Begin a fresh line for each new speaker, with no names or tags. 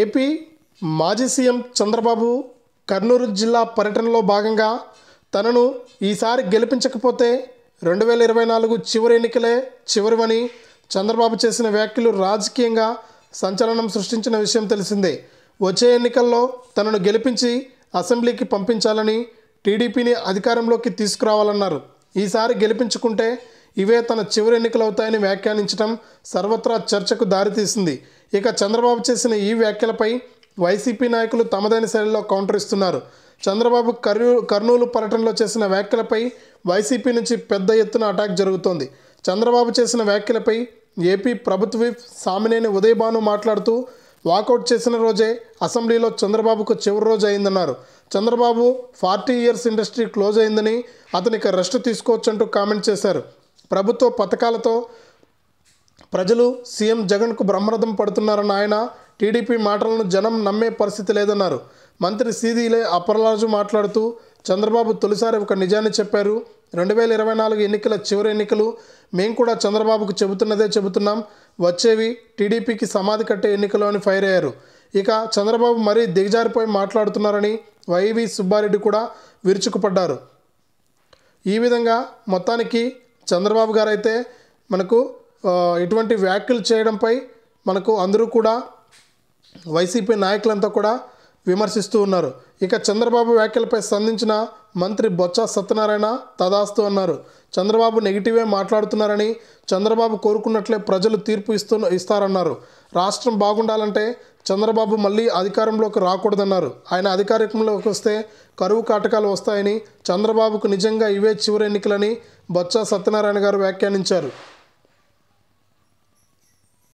AP మాజీ CM Chandrababu Kurnool జిల్లా పర్యటనలో భాగంగా తనను ఈసారి గెలిపించకపోతే రెండు వేల ఇరవై నాలుగు చివరి ఎన్నికలే చివరివని చంద్రబాబు చేసిన వ్యాఖ్యలు రాజకీయంగా సంచలనం సృష్టించిన విషయం తెలిసిందే వచ్చే ఎన్నికల్లో తనను గెలిపించి అసెంబ్లీకి పంపించాలని టీడీపీని అధికారంలోకి తీసుకురావాలన్నారు ఈసారి గెలిపించుకుంటే ఇవే తన చివరి ఎన్నికలవుతాయని వ్యాఖ్యానించడం సర్వత్రా చర్చకు దారితీసింది ఇక చంద్రబాబు చేసిన ఈ వ్యాఖ్యలపై వైసీపీ నాయకులు తమదైన శైలిలో కౌంటర్ ఇస్తున్నారు చంద్రబాబు కర్నూ కర్నూలు పర్యటనలో చేసిన వ్యాఖ్యలపై వైసీపీ నుంచి పెద్ద ఎత్తున అటాక్ జరుగుతోంది చంద్రబాబు చేసిన వ్యాఖ్యలపై ఏపీ ప్రభుత్వ విప్ సామినేని ఉదయభాను మాట్లాడుతూ వాకౌట్ చేసిన రోజే అసెంబ్లీలో చంద్రబాబుకు చివరి రోజు అయిందన్నారు Chandrababu forty years industry close అయిందని అతనికి రెస్ట్ తీసుకోవచ్చంటూ కామెంట్ చేశారు ప్రభుత్వ పథకాలతో ప్రజలు సీఎం జగన్కు బ్రహ్మరథం పడుతున్నారన్న ఆయన టీడీపీ మాటలను జనం నమ్మే పరిస్థితి లేదన్నారు మంత్రి సీదీలే అప్పరరాజు మాట్లాడుతూ చంద్రబాబు తొలిసారి ఒక నిజాన్ని చెప్పారు రెండు వేల ఇరవై నాలుగు ఎన్నికల చివరి ఎన్నికలు మేము కూడా చంద్రబాబుకు చెబుతున్నదే చెబుతున్నాం వచ్చేవి టీడీపీకి సమాధి కట్టే ఎన్నికలు అని ఫైర్ అయ్యారు ఇక చంద్రబాబు మరీ దిగజారిపోయి మాట్లాడుతున్నారని వైవి సుబ్బారెడ్డి కూడా విరుచుకుపడ్డారు ఈ విధంగా మొత్తానికి చంద్రబాబు గారైతే మనకు ఇటువంటి వ్యాఖ్యలు చేయడంపై మనకు అందరూ కూడా వైసీపీ నాయకులంతా కూడా విమర్శిస్తూ ఉన్నారు ఇక చంద్రబాబు వ్యాఖ్యలపై స్పందించిన మంత్రి బొత్స సత్యనారాయణ తదాస్తు అన్నారు చంద్రబాబు నెగిటివే మాట్లాడుతున్నారని చంద్రబాబు కోరుకున్నట్లే ప్రజలు తీర్పు ఇస్తూ ఇస్తారన్నారు రాష్ట్రం బాగుండాలంటే చంద్రబాబు మళ్ళీ అధికారంలోకి రాకూడదన్నారు ఆయన అధికారంలోకి వస్తే కరువు కాటకాలు వస్తాయని చంద్రబాబుకు నిజంగా ఇవే చివరి ఎన్నికలని బొత్స సత్యనారాయణ గారు వ్యాఖ్యానించారు